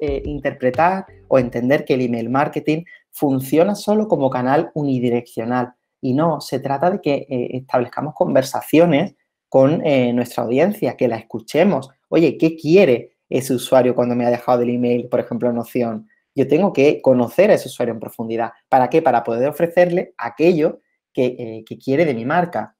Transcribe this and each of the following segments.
Eh, interpretar o entender que el email marketing funciona solo como canal unidireccional. Y no, se trata de que eh, establezcamos conversaciones con eh, nuestra audiencia, que la escuchemos. Oye, ¿qué quiere ese usuario cuando me ha dejado el email, por ejemplo, Noción? Yo tengo que conocer a ese usuario en profundidad. ¿Para qué? Para poder ofrecerle aquello que, que quiere de mi marca.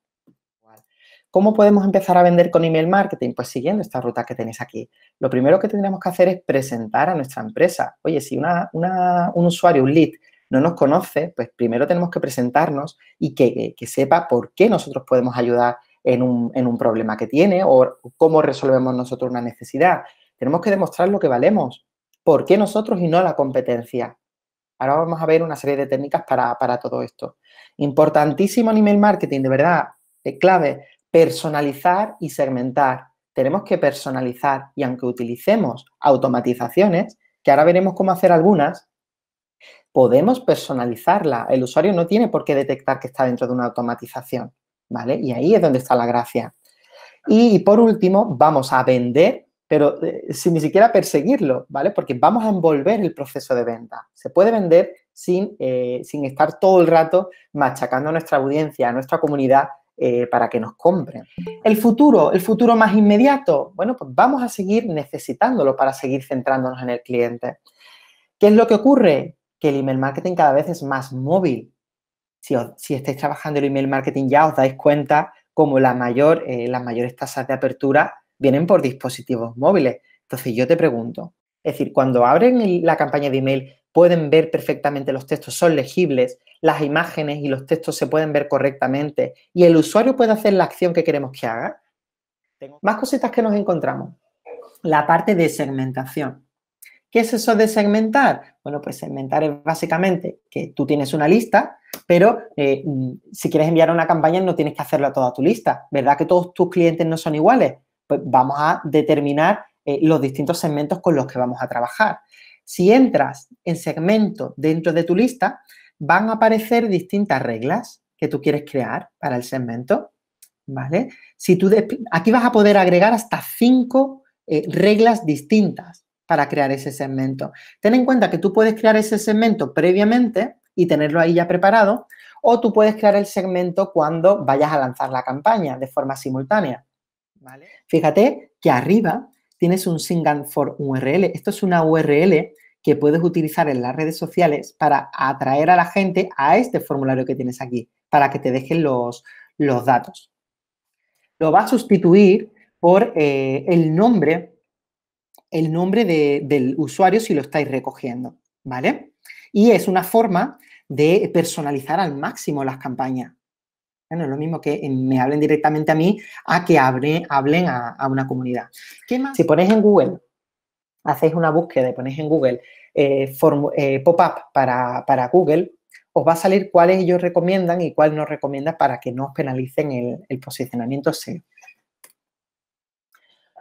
¿Cómo podemos empezar a vender con email marketing? Pues siguiendo esta ruta que tenéis aquí. Lo primero que tendremos que hacer es presentar a nuestra empresa. Oye, si un usuario, un lead, no nos conoce, pues primero tenemos que presentarnos y que, sepa por qué nosotros podemos ayudar en un, problema que tiene o cómo resolvemos nosotros una necesidad. Tenemos que demostrar lo que valemos, por qué nosotros y no la competencia. Ahora vamos a ver una serie de técnicas para, para todo esto. Importantísimo en email marketing, de verdad, es eh, clave Personalizar y segmentar. Tenemos que personalizar y aunque utilicemos automatizaciones, que ahora veremos cómo hacer algunas, podemos personalizarla. El usuario no tiene por qué detectar que está dentro de una automatización, ¿vale? Y ahí es donde está la gracia. Y, por último, vamos a vender, pero eh, sin ni siquiera perseguirlo, ¿vale? Porque vamos a envolver el proceso de venta. Se puede vender sin, eh, sin estar todo el rato machacando a nuestra audiencia, a nuestra comunidad eh, para que nos compren. El futuro, el futuro más inmediato, bueno, pues vamos a seguir necesitándolo para seguir centrándonos en el cliente. ¿Qué es lo que ocurre? Que el email marketing cada vez es más móvil. Si, os, si estáis trabajando el email marketing ya os dais cuenta como la mayor, eh, las mayores tasas de apertura vienen por dispositivos móviles. Entonces yo te pregunto, es decir, cuando abren la campaña de email pueden ver perfectamente los textos, son legibles, las imágenes y los textos se pueden ver correctamente y el usuario puede hacer la acción que queremos que haga. Más cositas que nos encontramos. La parte de segmentación. ¿Qué es eso de segmentar? Bueno, pues segmentar es básicamente que tú tienes una lista, pero eh, si quieres enviar una campaña no tienes que hacerlo a toda tu lista. ¿Verdad que todos tus clientes no son iguales? Pues vamos a determinar eh, los distintos segmentos con los que vamos a trabajar. Si entras en segmento dentro de tu lista, van a aparecer distintas reglas que tú quieres crear para el segmento, ¿vale? Si tú aquí vas a poder agregar hasta cinco eh, reglas distintas para crear ese segmento. Ten en cuenta que tú puedes crear ese segmento previamente y tenerlo ahí ya preparado, o tú puedes crear el segmento cuando vayas a lanzar la campaña de forma simultánea. ¿vale? Fíjate que arriba tienes un single for URL. Esto es una URL que puedes utilizar en las redes sociales para atraer a la gente a este formulario que tienes aquí, para que te dejen los, los datos. Lo va a sustituir por eh, el nombre, el nombre del usuario si lo estáis recogiendo, ¿vale? Y es una forma de personalizar al máximo las campañas. Bueno, es lo mismo que me hablen directamente a mí a que hablen, a, una comunidad. ¿Qué más? Si pones en Google hacéis una búsqueda y ponéis en Google eh, eh, pop-up para, Google, os va a salir cuáles ellos recomiendan y cuál no recomiendan para que no os penalicen el, posicionamiento SEO.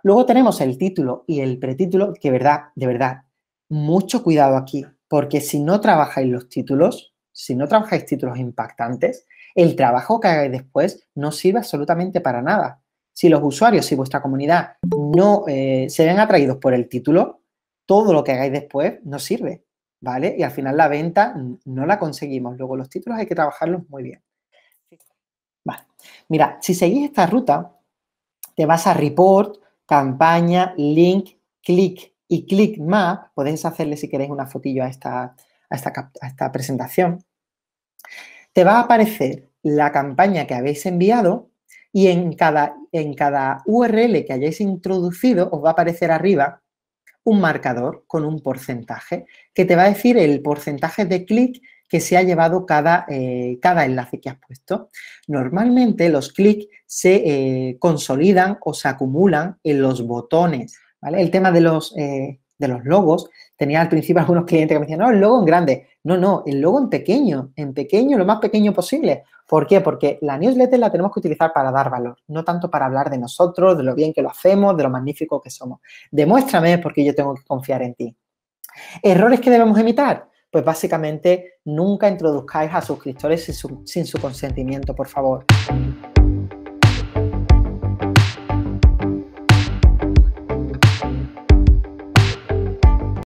Luego tenemos el título y el pretítulo, que verdad, de verdad, mucho cuidado aquí, porque si no trabajáis los títulos, si no trabajáis títulos impactantes, el trabajo que hagáis después no sirve absolutamente para nada. Si los usuarios, y vuestra comunidad no eh, se ven atraídos por el título, todo lo que hagáis después no sirve, ¿vale? Y al final la venta no la conseguimos. Luego los títulos hay que trabajarlos muy bien. Mira, si seguís esta ruta, te vas a report, campaña, link, click y click map. Podéis hacerle si queréis una fotillo a esta, esta, a esta presentación. Te va a aparecer la campaña que habéis enviado y en cada, en cada URL que hayáis introducido os va a aparecer arriba un marcador con un porcentaje que te va a decir el porcentaje de clic que se ha llevado cada, eh, cada, enlace que has puesto. Normalmente los clics se eh, consolidan o se acumulan en los botones. ¿vale? El tema de los eh, de los logos, tenía al principio algunos clientes que me decían, no, el logo en grande. No, no, el logo en pequeño, en pequeño, lo más pequeño posible. ¿Por qué? Porque la newsletter la tenemos que utilizar para dar valor, no tanto para hablar de nosotros, de lo bien que lo hacemos, de lo magnífico que somos. Demuéstrame porque yo tengo que confiar en ti. Errores que debemos evitar. Pues básicamente nunca introduzcáis a suscriptores sin sin su consentimiento, por favor.